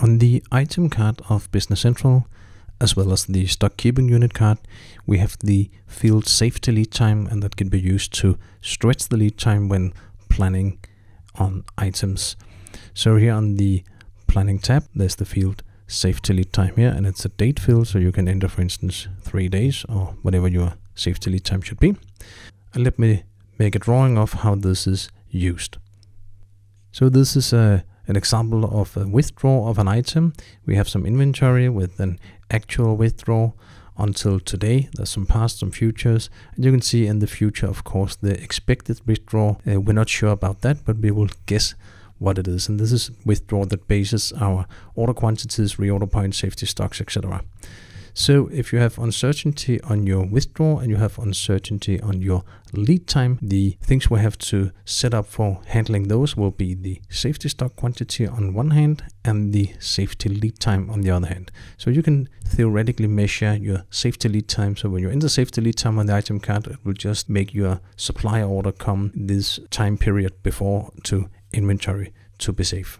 On the item card of Business Central, as well as the stock keeping unit card, we have the field safety lead time, and that can be used to stretch the lead time when planning on items. So here on the planning tab, there's the field safety lead time here, and it's a date field, so you can enter, for instance, three days or whatever your safety lead time should be. And let me make a drawing of how this is used. So this is a an example of a withdrawal of an item. We have some inventory with an actual withdrawal until today. There's some past, some futures. And you can see in the future, of course, the expected withdrawal. Uh, we're not sure about that, but we will guess what it is. And this is withdrawal that bases our order quantities, reorder points, safety stocks, etc. So if you have uncertainty on your withdrawal and you have uncertainty on your lead time, the things we have to set up for handling those will be the safety stock quantity on one hand and the safety lead time on the other hand. So you can theoretically measure your safety lead time. So when you enter safety lead time on the item card, it will just make your supply order come this time period before to inventory to be safe.